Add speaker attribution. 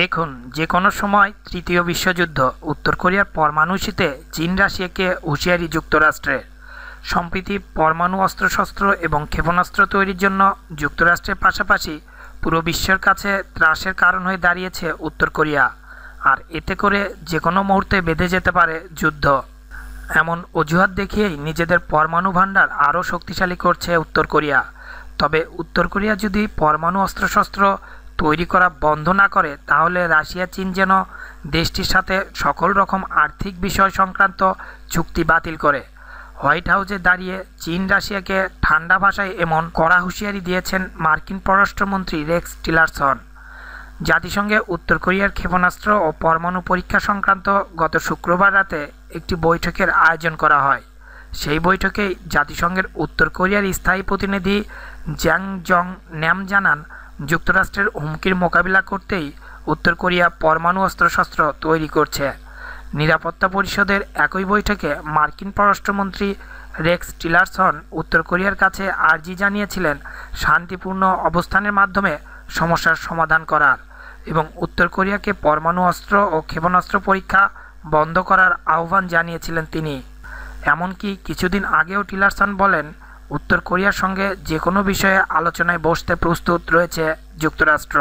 Speaker 1: দেখুন যে কোনো সময় তৃতীয় বিশ্বযুদ্ধ উত্তর কোরিয়ার পরমাণুশীতে চীন রাশিয়াকে হুঁশিয়ারি যুক্তরাষ্ট্রের সম্প্রীতি পরমাণু অস্ত্রশস্ত্র এবং ক্ষেপণাস্ত্র তৈরির জন্য যুক্তরাষ্ট্রের পাশাপাশি পুরো বিশ্বের কাছে ত্রাসের কারণ হয়ে দাঁড়িয়েছে উত্তর কোরিয়া আর এতে করে যে কোনো মুহূর্তে বেঁধে যেতে পারে যুদ্ধ এমন অজুহাত দেখিয়েই নিজেদের পরমাণু ভাণ্ডার আরও শক্তিশালী করছে উত্তর কোরিয়া তবে উত্তর কোরিয়া যদি পরমাণু অস্ত্রশস্ত্র তৈরি করা বন্ধ না করে তাহলে রাশিয়া চীন যেন দেশটির সাথে সকল রকম আর্থিক বিষয় সংক্রান্ত চুক্তি বাতিল করে হোয়াইট হাউসে দাঁড়িয়ে চীন রাশিয়াকে ঠান্ডা ভাষায় এমন কড়া হুঁশিয়ারি দিয়েছেন মার্কিন পররাষ্ট্রমন্ত্রী রেক্স টিলারসন জাতিসংঘে উত্তর কোরিয়ার ক্ষেপণাস্ত্র ও পরমাণু পরীক্ষা সংক্রান্ত গত শুক্রবার রাতে একটি বৈঠকের আয়োজন করা হয় সেই বৈঠকে জাতিসংঘের উত্তর কোরিয়ার স্থায়ী প্রতিনিধি জ্যাং জং ন্যাম জানান যুক্তরাষ্ট্রের হুমকির মোকাবিলা করতেই উত্তর কোরিয়া পরমাণু অস্ত্রশস্ত্র তৈরি করছে নিরাপত্তা পরিষদের একই বৈঠকে মার্কিন পররাষ্ট্রমন্ত্রী রেক্স টিলারসন উত্তর কোরিয়ার কাছে আর্জি জানিয়েছিলেন শান্তিপূর্ণ অবস্থানের মাধ্যমে সমস্যার সমাধান করার এবং উত্তর কোরিয়াকে পরমাণু অস্ত্র ও ক্ষেপণাস্ত্র পরীক্ষা বন্ধ করার আহ্বান জানিয়েছিলেন তিনি এমনকি কিছুদিন আগেও টিলারসন বলেন উত্তর কোরিয়ার সঙ্গে যে কোনো বিষয়ে আলোচনায় বসতে প্রস্তুত রয়েছে যুক্তরাষ্ট্র